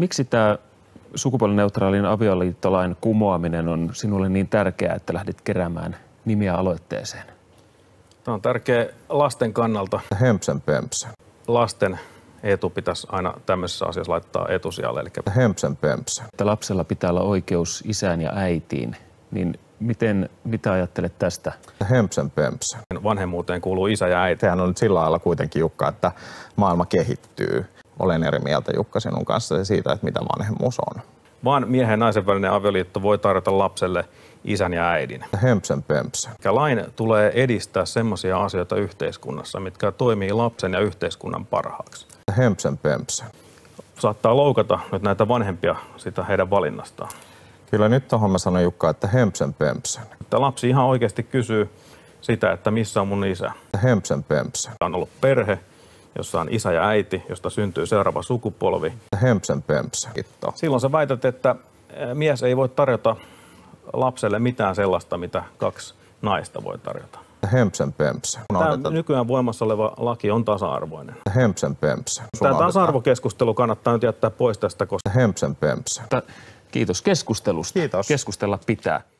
Miksi tämä sukupuolineutraalin avioliittolain kumoaminen on sinulle niin tärkeää, että lähdit keräämään nimiä aloitteeseen? Tämä on tärkeä lasten kannalta. Hempsen pempsen. Lasten etu pitäisi aina tämmöisessä asiassa laittaa etusijalle. Eli... Hempsen pempsen. Että lapsella pitää olla oikeus isään ja äitiin, niin miten, mitä ajattelet tästä? Hempsen pempsen. Vanhemmuuteen kuuluu isä ja äiti. Sehän on nyt sillä lailla kuitenkin Jukka, että maailma kehittyy olen eri mieltä Jukka sinun kanssa siitä, että mitä vanhemmuus on. Vaan miehen ja naisen välinen avioliitto voi tarjota lapselle isän ja äidin. pömpsä. Mikä Lain tulee edistää sellaisia asioita yhteiskunnassa, mitkä toimii lapsen ja yhteiskunnan parhaaksi. Hömpsen pömpsä. Saattaa loukata nyt näitä vanhempia sitä heidän valinnastaan. Kyllä nyt tuohon mä sanon Jukka, että hömpsen pömpsön. Että lapsi ihan oikeasti kysyy sitä, että missä on mun isä. Hömpsön pömpsö. On ollut perhe, jossa on isä ja äiti, josta syntyy seuraava sukupolvi. Hömpsen pömpsä. Silloin sä väität, että mies ei voi tarjota lapselle mitään sellaista, mitä kaksi naista voi tarjota. Hempsen pempsä. Tämä nykyään voimassa oleva laki on tasa-arvoinen. Hempsen pempsä. Tämä tasa-arvokeskustelu kannattaa nyt jättää pois tästä, koska... Hempsen pempsä. Kiitos keskustelusta. Kiitos. Keskustella pitää.